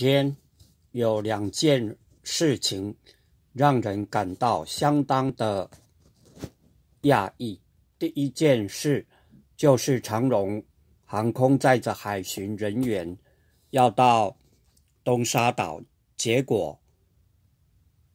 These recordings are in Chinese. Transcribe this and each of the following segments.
天有两件事情让人感到相当的讶异。第一件事就是长荣航空载着海巡人员要到东沙岛，结果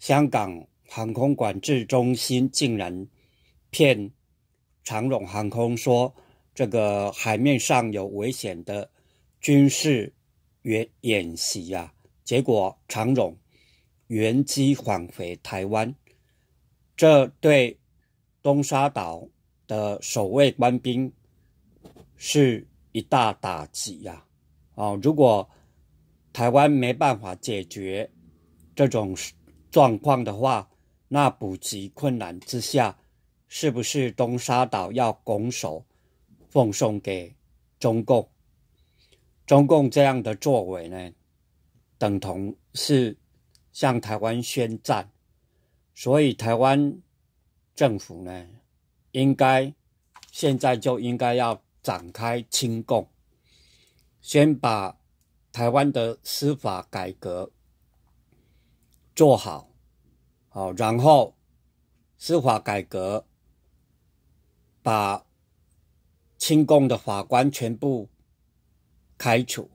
香港航空管制中心竟然骗长荣航空说这个海面上有危险的军事。约演习呀，结果长荣原机返回台湾，这对东沙岛的守卫官兵是一大打击呀！啊，如果台湾没办法解决这种状况的话，那补给困难之下，是不是东沙岛要拱手奉送给中共？中共这样的作为呢，等同是向台湾宣战，所以台湾政府呢，应该现在就应该要展开清共，先把台湾的司法改革做好，好，然后司法改革把清共的法官全部。开除，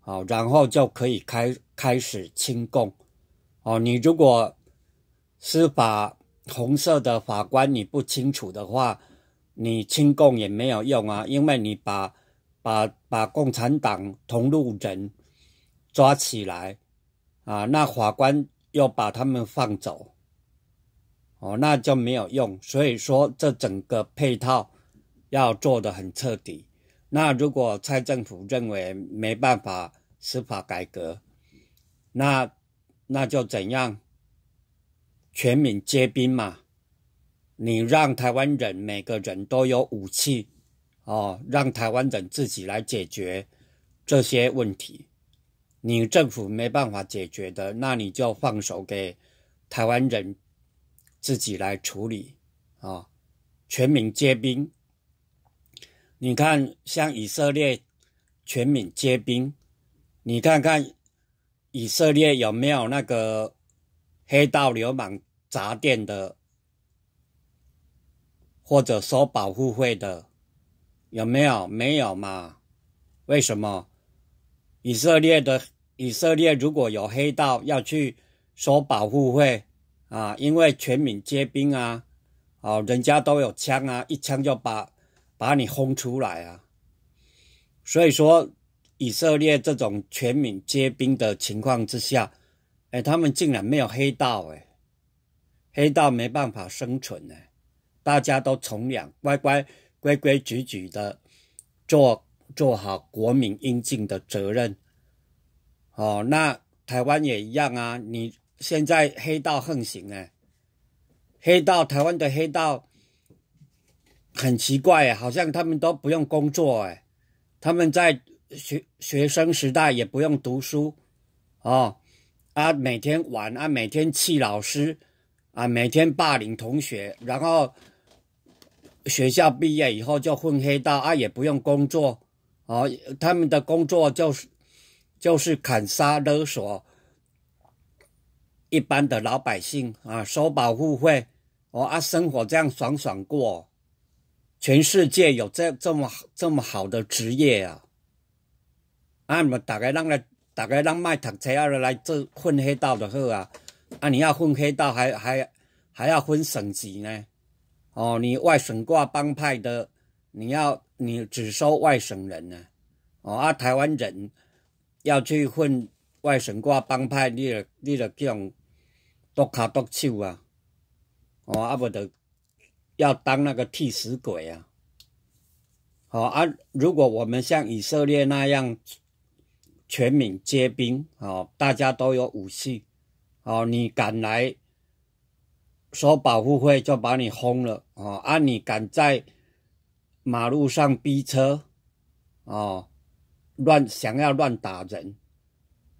好，然后就可以开开始清共，哦，你如果司法红色的法官你不清楚的话，你清共也没有用啊，因为你把把把共产党同路人抓起来，啊，那法官又把他们放走，哦，那就没有用，所以说这整个配套要做的很彻底。那如果蔡政府认为没办法司法改革，那，那就怎样？全民皆兵嘛，你让台湾人每个人都有武器哦，让台湾人自己来解决这些问题。你政府没办法解决的，那你就放手给台湾人自己来处理啊，全民皆兵。你看，像以色列，全民皆兵。你看看，以色列有没有那个黑道流氓砸店的，或者收保护费的？有没有？没有嘛？为什么？以色列的以色列如果有黑道要去收保护费啊，因为全民皆兵啊，哦，人家都有枪啊，一枪就把。把你轰出来啊！所以说，以色列这种全民皆兵的情况之下，哎，他们竟然没有黑道，哎，黑道没办法生存呢。大家都从良，乖乖、规规矩矩的做做好国民应尽的责任。哦，那台湾也一样啊，你现在黑道横行呢，黑道，台湾的黑道。很奇怪，好像他们都不用工作，哎，他们在学学生时代也不用读书，哦，啊，每天玩，啊，每天气老师，啊，每天霸凌同学，然后学校毕业以后就混黑道，啊，也不用工作，哦，他们的工作就是就是砍杀勒索，一般的老百姓啊，收保护费，哦，啊，生活这样爽爽过。全世界有这这么这么好的职业啊！啊，们大概让来，大概让卖毒车啊来这混黑道的好啊！啊，你要混黑道还还还要分省级呢，哦，你外省挂帮派的，你要你只收外省人呢，哦，啊，台湾人要去混外省挂帮派，你了你了这种剁卡剁手啊，哦，啊，不得。要当那个替死鬼啊！好啊，如果我们像以色列那样全民皆兵啊，大家都有武器啊，你敢来说保护会就把你轰了啊！啊，你敢在马路上逼车啊，乱想要乱打人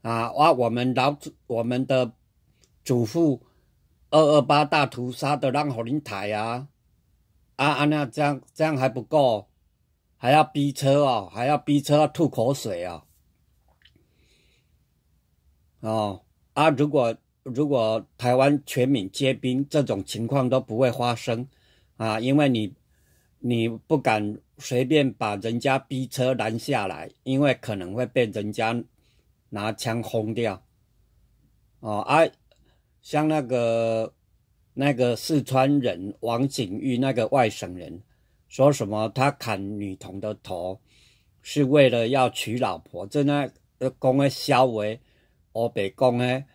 啊！啊，我们老祖我们的祖父二二八大屠杀的让火林台啊！啊啊那这样这样还不够，还要逼车哦，还要逼车吐口水啊！哦啊，如果如果台湾全民皆兵，这种情况都不会发生啊，因为你你不敢随便把人家逼车拦下来，因为可能会被人家拿枪轰掉。哦啊，像那个。那个四川人王景玉，那个外省人，说什么他砍女童的头是为了要娶老婆？真那公安消委，我北公安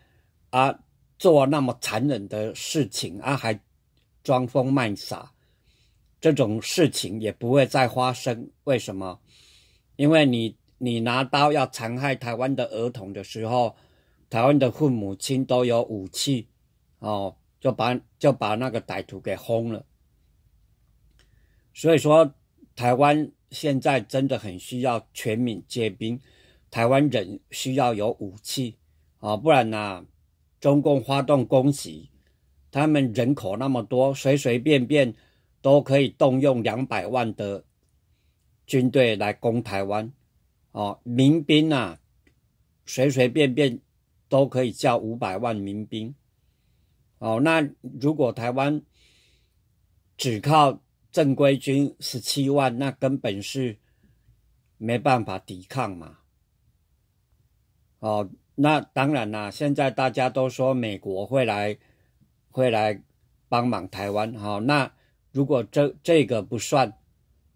啊，做那么残忍的事情啊，还装疯卖傻，这种事情也不会再发生。为什么？因为你你拿刀要残害台湾的儿童的时候，台湾的父母亲都有武器哦。就把就把那个歹徒给轰了，所以说台湾现在真的很需要全民皆兵，台湾人需要有武器啊，不然呢，中共发动攻击，他们人口那么多，随随便便都可以动用两百万的军队来攻台湾啊，民兵啊，随随便便都可以叫五百万民兵。哦，那如果台湾只靠正规军十七万，那根本是没办法抵抗嘛。哦，那当然啦，现在大家都说美国会来会来帮忙台湾。哦，那如果这这个不算，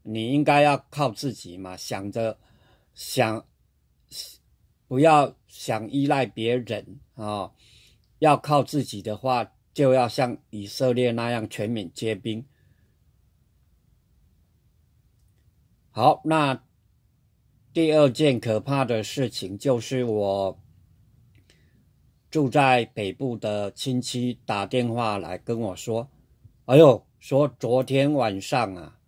你应该要靠自己嘛，想着想不要想依赖别人啊。要靠自己的话，就要像以色列那样全民皆兵。好，那第二件可怕的事情就是，我住在北部的亲戚打电话来跟我说：“哎呦，说昨天晚上啊，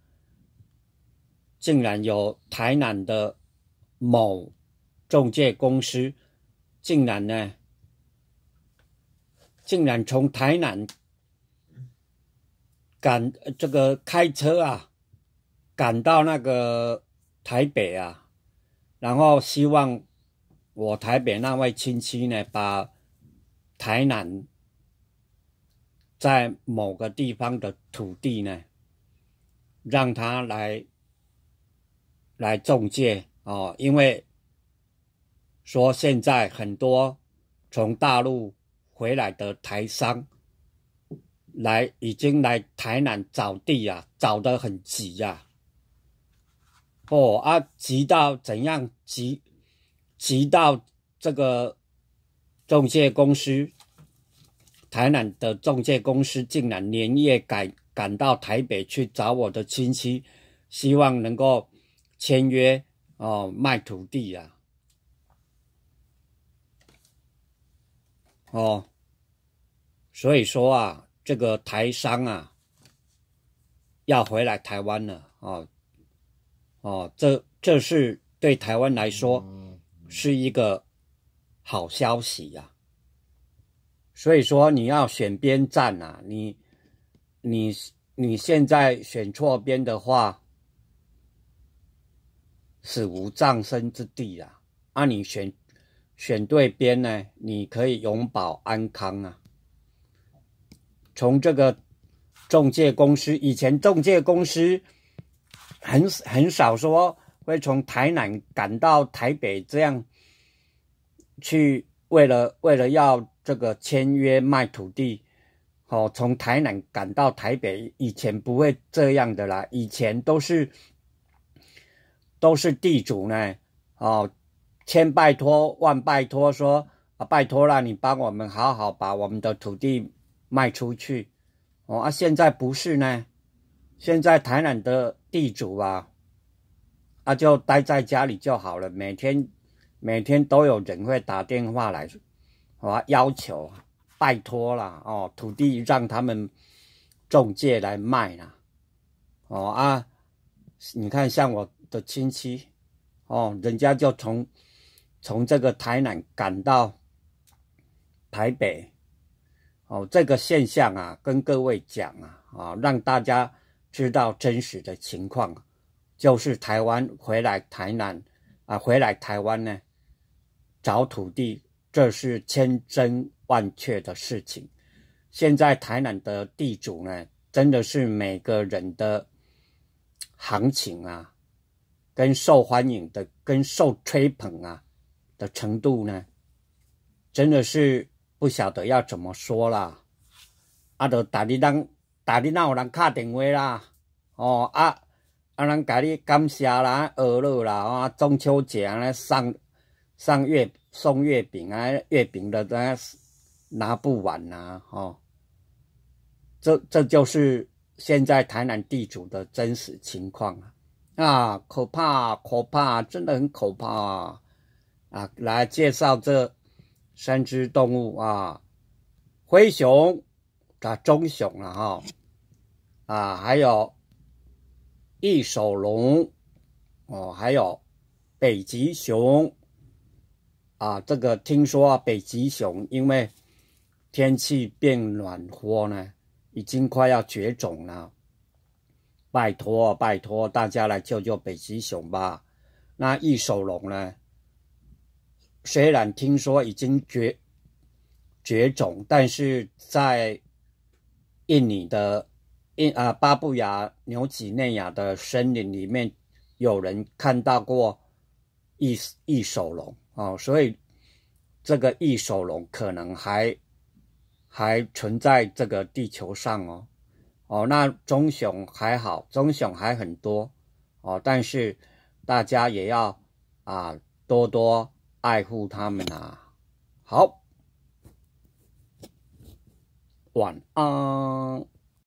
竟然有台南的某中介公司，竟然呢。”竟然从台南赶这个开车啊，赶到那个台北啊，然后希望我台北那位亲戚呢，把台南在某个地方的土地呢，让他来来中介哦，因为说现在很多从大陆。回来的台商，来已经来台南找地啊，找得很急呀。哦啊，急到怎样急？急到这个中介公司，台南的中介公司竟然连夜赶赶到台北去找我的亲戚，希望能够签约哦，卖土地呀。哦，所以说啊，这个台商啊，要回来台湾了哦，哦，这这是对台湾来说是一个好消息呀。所以说你要选边站啊，你你你现在选错边的话，死无葬身之地啊！啊，你选。选对边呢，你可以永保安康啊！从这个中介公司，以前中介公司很很少说会从台南赶到台北这样去，为了为了要这个签约卖土地，好，从台南赶到台北，以前不会这样的啦，以前都是都是地主呢，哦。千拜托万拜托，说啊拜托了，你帮我们好好把我们的土地卖出去，哦啊！现在不是呢，现在台南的地主啊，啊就待在家里就好了，每天每天都有人会打电话来，啊要求拜托了哦，土地让他们中介来卖啦。哦啊！你看像我的亲戚，哦人家就从从这个台南赶到台北，哦，这个现象啊，跟各位讲啊啊，让大家知道真实的情况，就是台湾回来台南啊，回来台湾呢，找土地，这是千真万确的事情。现在台南的地主呢，真的是每个人的行情啊，跟受欢迎的，跟受吹捧啊。的程度呢，真的是不晓得要怎么说啦。啊，都打你当打你，那我人敲电话啦。哦啊，啊，人家你感谢啦，娱乐啦，啊中秋节啊送送月送月饼啊，月饼的都拿不完呐。哦，这这就是现在台南地主的真实情况啊！啊，可怕可怕，真的很可怕。啊，来介绍这三只动物啊，灰熊、啊棕熊了哈，啊还有异手龙，哦还有北极熊，啊这个听说啊北极熊因为天气变暖和呢，已经快要绝种了，拜托拜托大家来救救北极熊吧。那异手龙呢？虽然听说已经绝绝种，但是在印尼的印啊巴布亚纽几内亚的森林里面，有人看到过异异手龙啊，所以这个异手龙可能还还存在这个地球上哦哦，那棕熊还好，棕熊还很多哦，但是大家也要啊多多。爱护他们啊，好，晚安。